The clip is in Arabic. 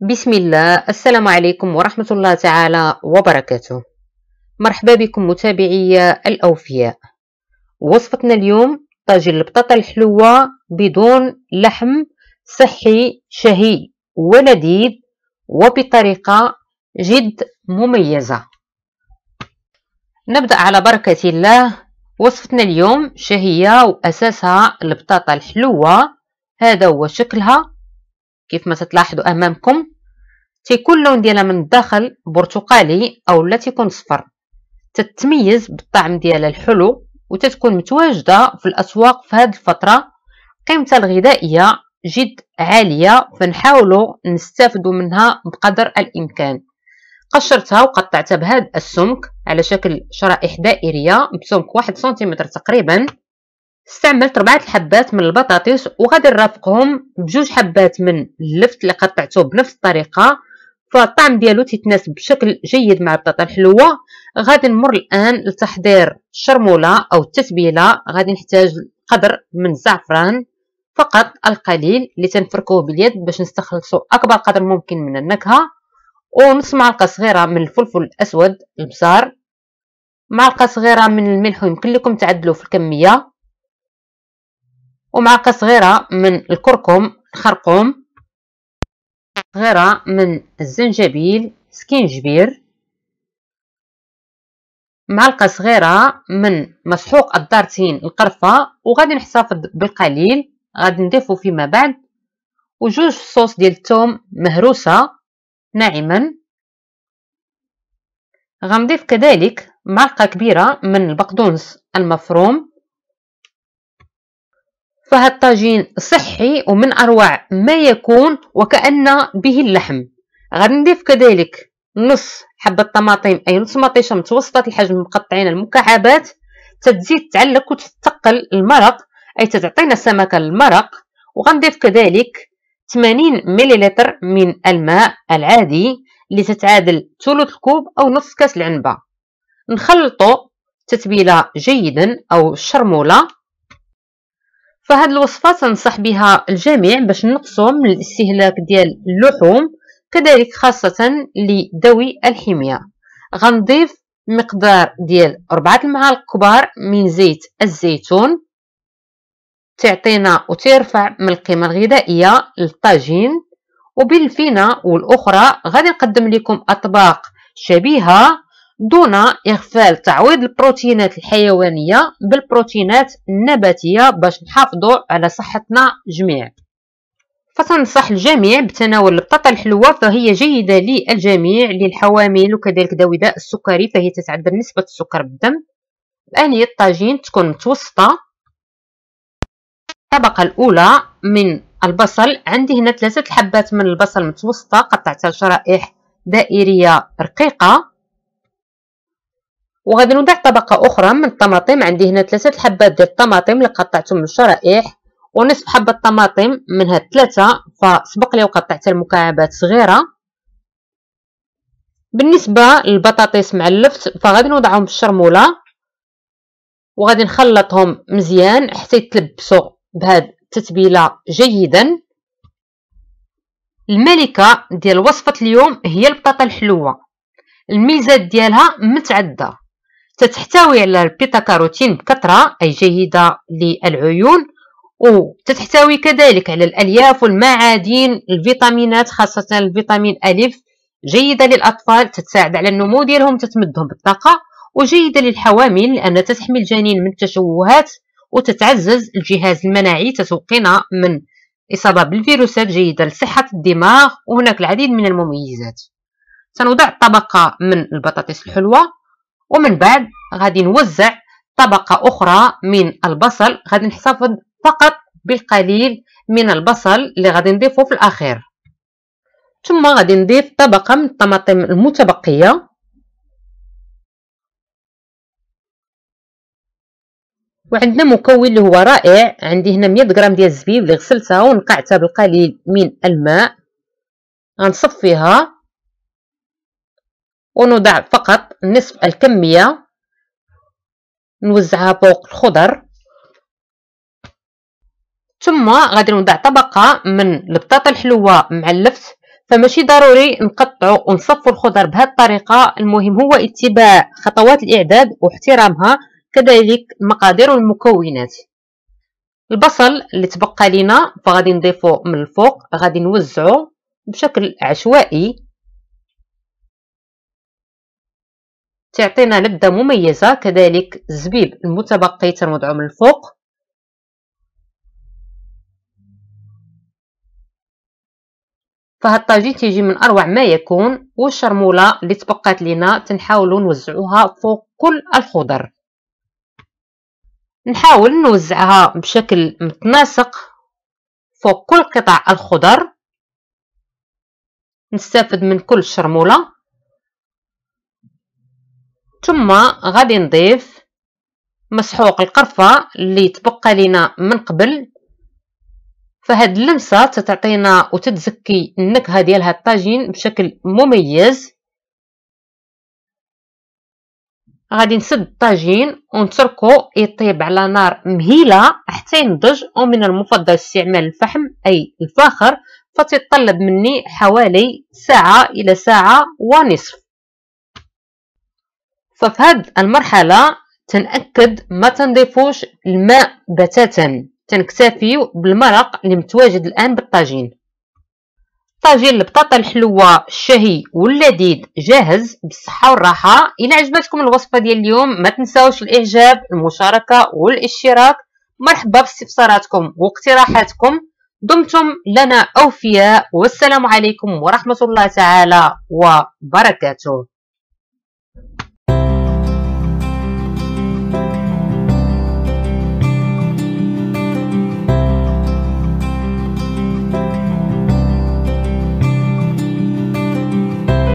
بسم الله السلام عليكم ورحمة الله تعالى وبركاته مرحبا بكم متابعي الأوفياء وصفتنا اليوم طاجين البطاطا الحلوة بدون لحم صحي شهي ولذيذ وبطريقة جد مميزة نبدأ على بركة الله وصفتنا اليوم شهية وأساسها البطاطا الحلوة هذا هو شكلها كيف ما تتلاحظوا امامكم تيكون اللون ديالها من الداخل برتقالي اولا تيكون صفر تتميز بالطعم ديالها الحلو وتتكون متواجده في الاسواق في هذه الفتره قيمتها الغذائيه جد عاليه فنحاولوا نستافدوا منها بقدر الامكان قشرتها وقطعتها بهذا السمك على شكل شرائح دائريه بسمك واحد سنتيمتر تقريبا استعملت ربعة الحبات من البطاطس وغادي نرافقهم بجوج حبات من اللفت اللي قطعته بنفس الطريقه فالطعم ديالو تيتناسب بشكل جيد مع البطاطا الحلوه غادي نمر الان لتحضير الشرموله او التتبيله غادي نحتاج قدر من الزعفران فقط القليل اللي تنفركوه باليد باش نستخلصو اكبر قدر ممكن من النكهه ونص معلقه صغيره من الفلفل الاسود البزار معلقه صغيره من الملح ويمكن لكم تعدلو في الكميه ومعلقة صغيرة من الكركم الخرقوم صغيرة من الزنجبيل سكينجبير معلقة صغيرة من مسحوق الدارتين القرفة وغادي نحتفظ بالقليل غادي نضيفو فيما بعد وجوج صوص ديال الثوم مهروسة ناعما غنضيف كذلك معلقة كبيرة من البقدونس المفروم فهالطاجين صحي ومن أروع ما يكون وكأن به اللحم غنضيف كذلك نص حبة طماطم أي نص مطيشة متوسطة الحجم مقطعين المكعبات تتزيد تعلق وتتقل المرق أي تتعطينا سمكة المرق وغنضيف كذلك 80 مليلتر من الماء العادي اللي تتعادل ثلث كوب أو نص كاس العنبة نخلطو تتبيلة جيدا أو شرمولة فهاد الوصفة تنصح بها الجميع باش نقصوا من الاستهلاك ديال اللحوم كذلك خاصة لذوي الحمية غنضيف مقدار ديال ربعة المعالق كبار من زيت الزيتون تعطينا وترفع من القيمة الغذائية للطاجين وبالفينة والأخرى غادي نقدم لكم أطباق شبيهة دون إغفال تعويض البروتينات الحيوانية بالبروتينات النباتية باش نحافظوا على صحتنا جميع فتنصح الجميع بتناول البطاطا الحلوة فهي جيدة للجميع للحوامل وكذلك ذوي داء السكري فهي تتعدل نسبة السكر بالدم الآلية الطاجين تكون متوسطة الطبقة الأولى من البصل عندي هنا ثلاثة الحبات من البصل متوسطة قطعتها شرائح دائرية رقيقة وغادي نوضع طبقه اخرى من الطماطم عندي هنا ثلاثه الحبات ديال الطماطم اللي قطعتهم الشرائح ونصف حبه طماطم هاد ثلاثه فسبق لي وقطعتها المكعبات صغيره بالنسبه للبطاطس مع اللفت فغادي نوضعهم في الشرموله وغادي نخلطهم مزيان حتى يتلبسوا بهاد التتبيله جيدا الملكه ديال وصفه اليوم هي البطاطا الحلوه الميزات ديالها متعدده تتحتوي على البيتا كاروتين بكثرة أي جيدة للعيون وتتحتوي كذلك على الألياف والمعادن الفيتامينات خاصة الفيتامين ألف جيدة للأطفال تتساعد على النمو ديالهم تتمدهم بالطاقة وجيدة للحوامل لأنها تحمي الجنين من التشوهات وتتعزز الجهاز المناعي تتوقينا من إصابة بالفيروسات جيدة لصحة الدماغ وهناك العديد من المميزات سنوضع طبقة من البطاطس الحلوة ومن بعد غادي نوزع طبقة أخرى من البصل غادي نحتفظ فقط بالقليل من البصل اللي غادي نضيفه في الأخير ثم غادي نضيف طبقة من الطماطم المتبقية وعندنا مكون اللي هو رائع عندي هنا 100 غرام ديال الزبيب اللي غسلتها ونقعتها بالقليل من الماء غنصفيها ونضع فقط نصف الكمية نوزعها فوق الخضر ثم غادي نوضع طبقة من البطاطا الحلوة مع اللفت فماشي ضروري نقطعو ونصفو الخضر بهذه الطريقة المهم هو اتباع خطوات الإعداد واحترامها كذلك المقادير والمكونات البصل اللي تبقى لينا فغادي نضيفو من الفوق غادي نوزعو بشكل عشوائي تعطينا لبدة مميزة كذلك الزبيب المتبقي تنوضعو من الفوق فهاد الطاجين تيجي من اروع ما يكون والشرموله اللي تبقات لينا تنحاولو نوزعوها فوق كل الخضر نحاول نوزعها بشكل متناسق فوق كل قطع الخضر نستافد من كل شرموله ثم غادي نضيف مسحوق القرفه اللي تبقى لينا من قبل فهاد اللمسه تتعطينا وتتزكي النكهه ديال هاد الطاجين بشكل مميز غادي نسد الطاجين ونتركو يطيب على نار مهيله حتى ينضج ومن المفضل استعمال الفحم اي الفاخر فتتطلب مني حوالي ساعه الى ساعه ونصف ففي هاد المرحلة تنأكد ما تنضيفوش الماء بتاتا تنكتفي بالمرق اللي متواجد الآن بالطاجين طاجين البطاطا الحلوة الشهي واللذيذ جاهز بالصحة والراحة إلى عجبتكم الوصفة ديال اليوم ما تنساوش الإعجاب المشاركة والاشتراك مرحبا باستفساراتكم واقتراحاتكم دمتم لنا أوفياء والسلام عليكم ورحمة الله تعالى وبركاته